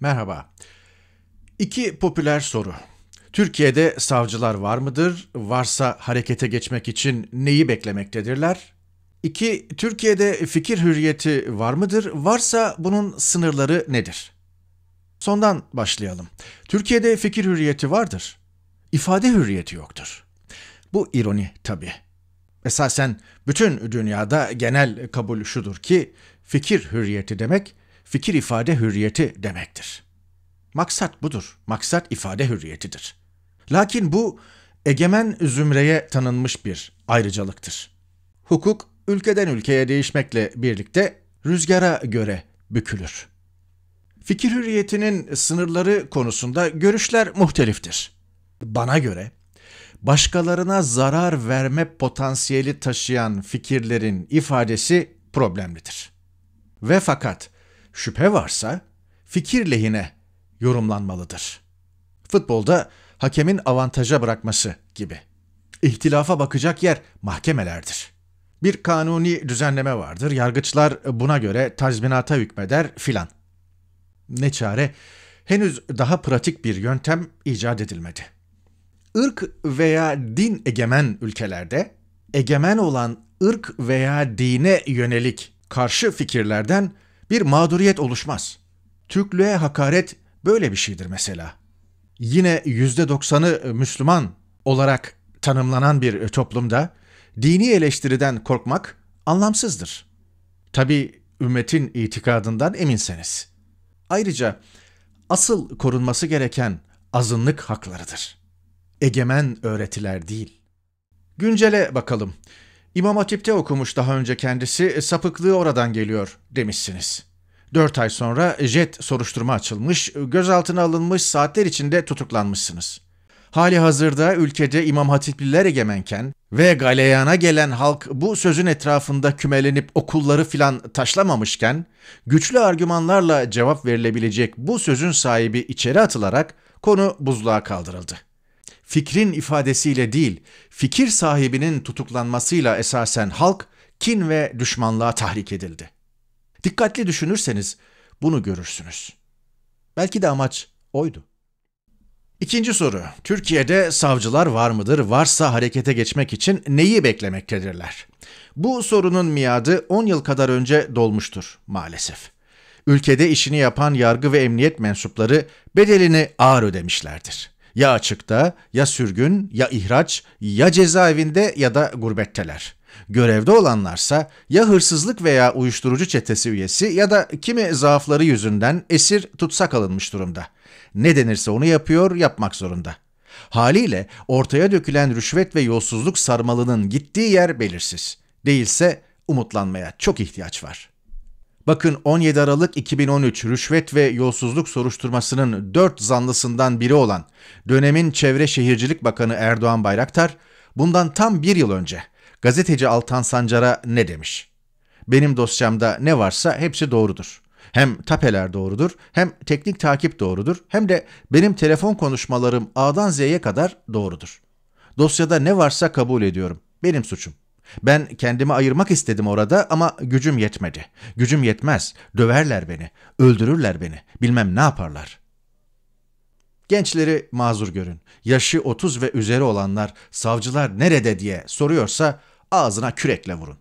Merhaba. İki popüler soru. Türkiye'de savcılar var mıdır? Varsa harekete geçmek için neyi beklemektedirler? İki Türkiye'de fikir hürriyeti var mıdır? Varsa bunun sınırları nedir? Sondan başlayalım. Türkiye'de fikir hürriyeti vardır. İfade hürriyeti yoktur. Bu ironi tabii. Esasen bütün dünyada genel kabul şudur ki fikir hürriyeti demek fikir ifade hürriyeti demektir. Maksat budur. Maksat ifade hürriyetidir. Lakin bu egemen zümreye tanınmış bir ayrıcalıktır. Hukuk ülkeden ülkeye değişmekle birlikte rüzgara göre bükülür. Fikir hürriyetinin sınırları konusunda görüşler muhteliftir. Bana göre başkalarına zarar verme potansiyeli taşıyan fikirlerin ifadesi problemlidir. Ve fakat şüphe varsa fikir lehine yorumlanmalıdır. Futbolda hakemin avantaja bırakması gibi. İhtilafa bakacak yer mahkemelerdir. Bir kanuni düzenleme vardır. Yargıçlar buna göre tazminata hükmeder filan. Ne çare henüz daha pratik bir yöntem icat edilmedi. Irk veya din egemen ülkelerde egemen olan ırk veya dine yönelik karşı fikirlerden bir mağduriyet oluşmaz. Türklüğe hakaret böyle bir şeydir mesela. Yine %90'ı e, Müslüman olarak tanımlanan bir e, toplumda dini eleştiriden korkmak anlamsızdır. Tabi ümmetin itikadından eminseniz. Ayrıca asıl korunması gereken azınlık haklarıdır. Egemen öğretiler değil. Güncele bakalım. İmam Hatip'te okumuş daha önce kendisi, e, sapıklığı oradan geliyor demişsiniz. Dört ay sonra jet soruşturma açılmış, gözaltına alınmış saatler içinde tutuklanmışsınız. Hali hazırda ülkede İmam Hatipliler egemenken ve galeyana gelen halk bu sözün etrafında kümelenip okulları filan taşlamamışken, güçlü argümanlarla cevap verilebilecek bu sözün sahibi içeri atılarak konu buzluğa kaldırıldı fikrin ifadesiyle değil, fikir sahibinin tutuklanmasıyla esasen halk kin ve düşmanlığa tahrik edildi. Dikkatli düşünürseniz bunu görürsünüz. Belki de amaç oydu. İkinci soru. Türkiye'de savcılar var mıdır? Varsa harekete geçmek için neyi beklemektedirler? Bu sorunun miadı 10 yıl kadar önce dolmuştur maalesef. Ülkede işini yapan yargı ve emniyet mensupları bedelini ağır ödemişlerdir. Ya açıkta, ya sürgün, ya ihraç, ya cezaevinde ya da gurbetteler. Görevde olanlarsa ya hırsızlık veya uyuşturucu çetesi üyesi ya da kimi zaafları yüzünden esir tutsak alınmış durumda. Ne denirse onu yapıyor, yapmak zorunda. Haliyle ortaya dökülen rüşvet ve yolsuzluk sarmalının gittiği yer belirsiz. Değilse umutlanmaya çok ihtiyaç var.'' Bakın 17 Aralık 2013 rüşvet ve yolsuzluk soruşturmasının 4 zanlısından biri olan dönemin Çevre Şehircilik Bakanı Erdoğan Bayraktar bundan tam bir yıl önce gazeteci Altan Sancar'a ne demiş? Benim dosyamda ne varsa hepsi doğrudur. Hem tapeler doğrudur, hem teknik takip doğrudur, hem de benim telefon konuşmalarım A'dan Z'ye kadar doğrudur. Dosyada ne varsa kabul ediyorum. Benim suçum. Ben kendimi ayırmak istedim orada ama gücüm yetmedi. Gücüm yetmez. Döverler beni. Öldürürler beni. Bilmem ne yaparlar. Gençleri mazur görün. Yaşı 30 ve üzeri olanlar savcılar nerede diye soruyorsa ağzına kürekle vurun.